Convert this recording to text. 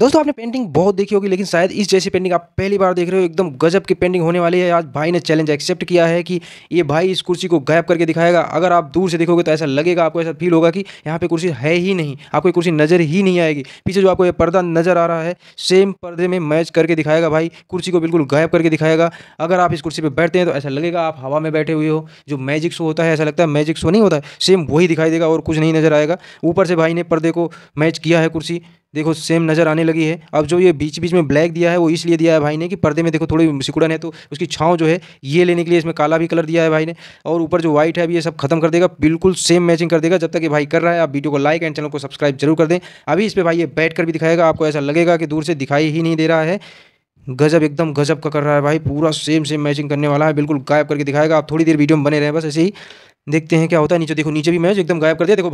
दोस्तों आपने पेंटिंग बहुत देखी होगी लेकिन शायद इस जैसी पेंटिंग आप पहली बार देख रहे हो एकदम गजब की पेंटिंग होने वाली है आज भाई ने चैलेंज एक्सेप्ट किया है कि ये भाई इस कुर्सी को गायब करके दिखाएगा अगर आप दूर से देखोगे तो ऐसा लगेगा आपको ऐसा फील होगा कि यहाँ पे कुर्सी है ही नहीं आपको ये कुर्सी नज़र ही नहीं आएगी पीछे जो आपको ये पर्दा नज़र आ रहा है सेम पर्दे में मैच करके दिखाएगा भाई कुर्सी को बिल्कुल गायब करके दिखाएगा अगर आप इस कुर्सी पर बैठते हैं तो ऐसा लगेगा आप हवा में बैठे हुए हो जो मैजिक शो होता है ऐसा लगता है मैजिक शो नहीं होता है सेम वही दिखाई देगा और कुछ नहीं नज़र आएगा ऊपर से भाई ने पर्दे को मैच किया है कुर्सी देखो सेम नज़र आने लगी है अब जो ये बीच बीच में ब्लैक दिया है वो इसलिए दिया है भाई ने कि पर्दे में देखो थोड़ी सिकुड़न है तो उसकी छाँव जो है ये लेने के लिए इसमें काला भी कलर दिया है भाई ने और ऊपर जो व्हाइट है अभी ये सब खत्म कर देगा बिल्कुल सेम मैचिंग कर देगा जब तक ये भाई कर रहा है आप वीडियो को लाइक एंड चैनल को सब्सक्राइब जरूर कर दें अभी इस पर भाई ये बैठ कर भी दिखाएगा आपको ऐसा लगेगा कि दूर से दिखाई ही नहीं दे रहा है गजब एकदम गजब का कर रहा है भाई पूरा सेम सेम मैचिंग करने वाला है बिल्कुल गायब करके दिखाएगा आप थोड़ी देर वीडियो में बने रहें बस ऐसे ही देखते हैं क्या होता है नीचे देखो नीचे भी मैच एकदम गायब कर दिया देखो